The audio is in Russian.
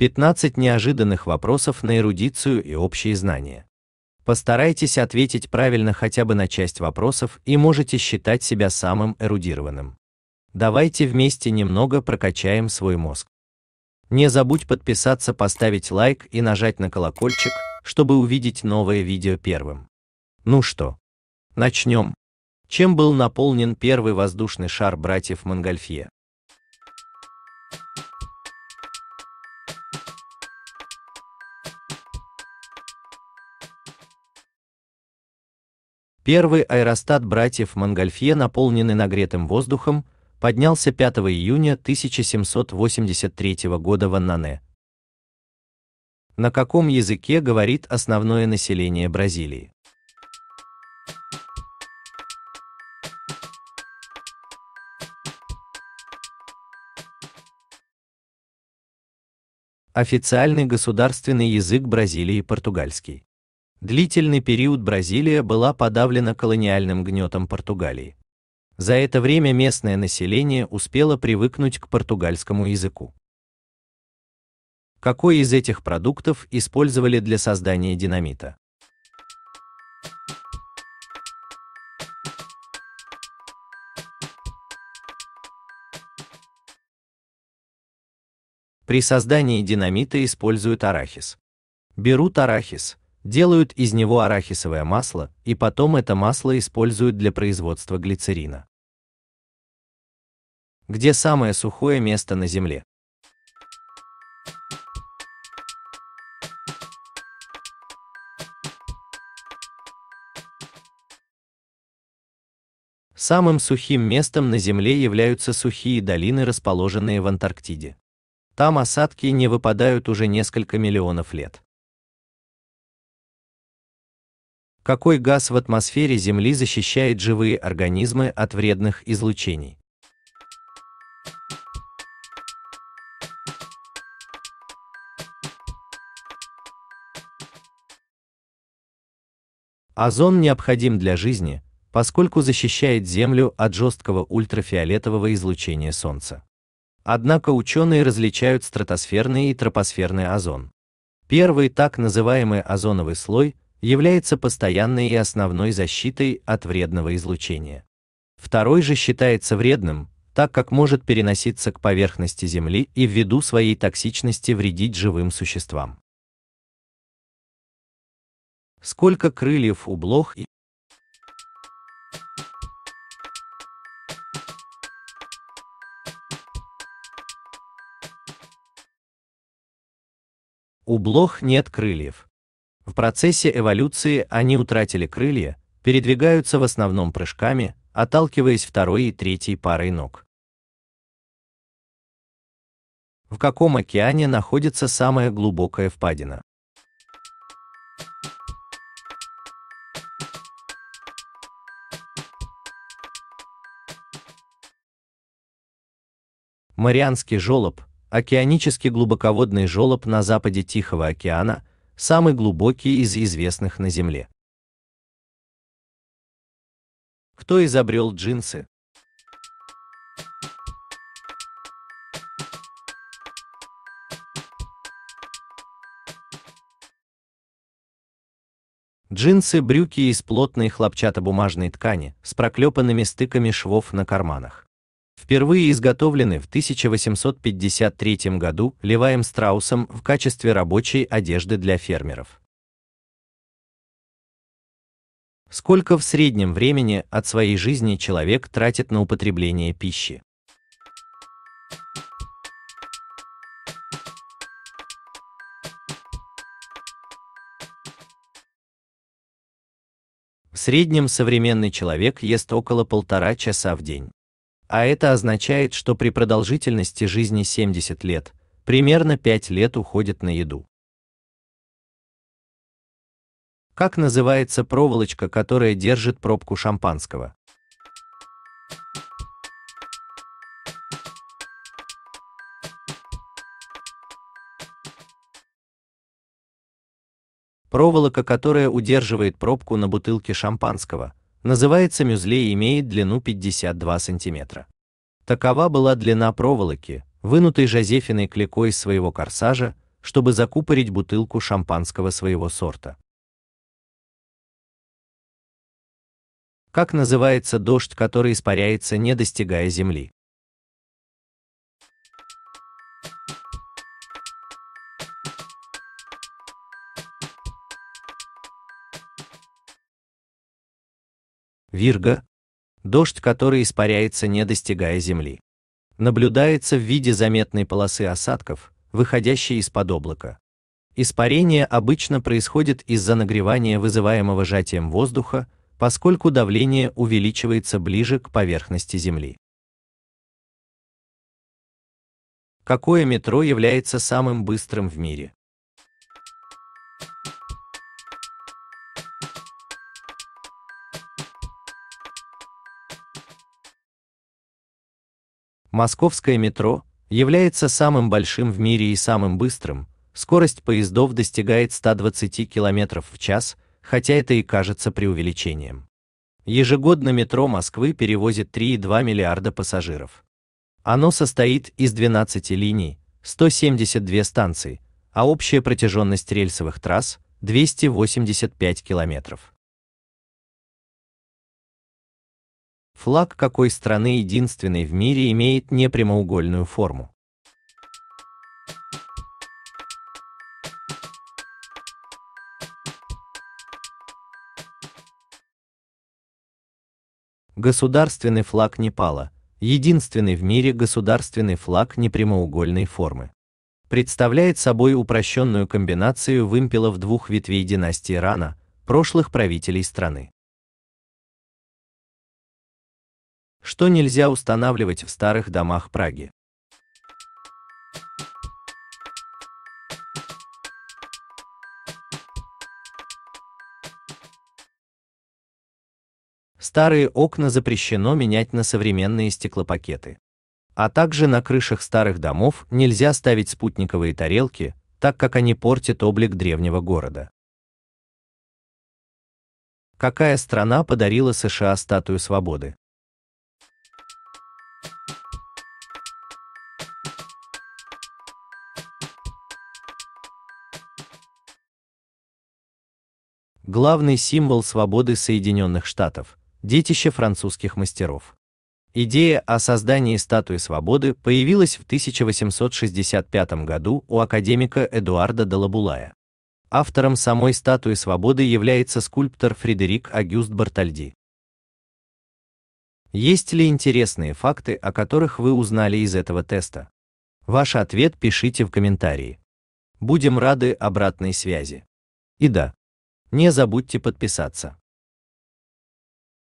15 неожиданных вопросов на эрудицию и общие знания. Постарайтесь ответить правильно хотя бы на часть вопросов и можете считать себя самым эрудированным. Давайте вместе немного прокачаем свой мозг. Не забудь подписаться, поставить лайк и нажать на колокольчик, чтобы увидеть новое видео первым. Ну что, начнем. Чем был наполнен первый воздушный шар братьев Монгольфье? Первый аэростат братьев Монгольфье, наполненный нагретым воздухом, поднялся 5 июня 1783 года в Аннане. На каком языке говорит основное население Бразилии? Официальный государственный язык Бразилии португальский. Длительный период Бразилия была подавлена колониальным гнетом Португалии. За это время местное население успело привыкнуть к португальскому языку. Какой из этих продуктов использовали для создания динамита? При создании динамита используют арахис. Берут арахис, делают из него арахисовое масло, и потом это масло используют для производства глицерина. Где самое сухое место на Земле? Самым сухим местом на Земле являются сухие долины, расположенные в Антарктиде. Там осадки не выпадают уже несколько миллионов лет. Какой газ в атмосфере Земли защищает живые организмы от вредных излучений? Озон необходим для жизни, поскольку защищает Землю от жесткого ультрафиолетового излучения Солнца. Однако ученые различают стратосферный и тропосферный озон. Первый так называемый озоновый слой – является постоянной и основной защитой от вредного излучения. Второй же считается вредным, так как может переноситься к поверхности Земли и ввиду своей токсичности вредить живым существам. Сколько крыльев у блох и У блох нет крыльев, в процессе эволюции они утратили крылья, передвигаются в основном прыжками, отталкиваясь второй и третьей парой ног. В каком океане находится самая глубокая впадина? Марианский жолоб, океанический глубоководный жолоб на западе Тихого океана – самый глубокий из известных на Земле. Кто изобрел джинсы? Джинсы – брюки из плотной хлопчатобумажной ткани с проклепанными стыками швов на карманах впервые изготовлены в 1853 году Леваем Страусом в качестве рабочей одежды для фермеров. Сколько в среднем времени от своей жизни человек тратит на употребление пищи? В среднем современный человек ест около полтора часа в день а это означает, что при продолжительности жизни 70 лет примерно 5 лет уходит на еду. Как называется проволочка, которая держит пробку шампанского? Проволока, которая удерживает пробку на бутылке шампанского – называется мюзле и имеет длину 52 см. Такова была длина проволоки, вынутой Жозефиной Клико из своего корсажа, чтобы закупорить бутылку шампанского своего сорта. Как называется дождь, который испаряется, не достигая земли? Вирга – дождь, который испаряется, не достигая земли. Наблюдается в виде заметной полосы осадков, выходящей из-под облака. Испарение обычно происходит из-за нагревания, вызываемого сжатием воздуха, поскольку давление увеличивается ближе к поверхности Земли. Какое метро является самым быстрым в мире? Московское метро является самым большим в мире и самым быстрым. Скорость поездов достигает 120 км в час, хотя это и кажется преувеличением. Ежегодно метро Москвы перевозит 3,2 миллиарда пассажиров. Оно состоит из 12 линий, 172 станции, а общая протяженность рельсовых трасс 285 километров. Флаг какой страны единственный в мире имеет непрямоугольную форму? Государственный флаг Непала – единственный в мире государственный флаг непрямоугольной формы. Представляет собой упрощенную комбинацию вымпелов двух ветвей династии Рана, прошлых правителей страны. что нельзя устанавливать в старых домах Праги. Старые окна запрещено менять на современные стеклопакеты. А также на крышах старых домов нельзя ставить спутниковые тарелки, так как они портят облик древнего города. Какая страна подарила США статую свободы? главный символ свободы Соединенных Штатов, детище французских мастеров. Идея о создании статуи свободы появилась в 1865 году у академика Эдуарда Далабулая. Автором самой статуи свободы является скульптор Фредерик Агюст Бартальди. Есть ли интересные факты, о которых вы узнали из этого теста? Ваш ответ пишите в комментарии. Будем рады обратной связи. И да, не забудьте подписаться.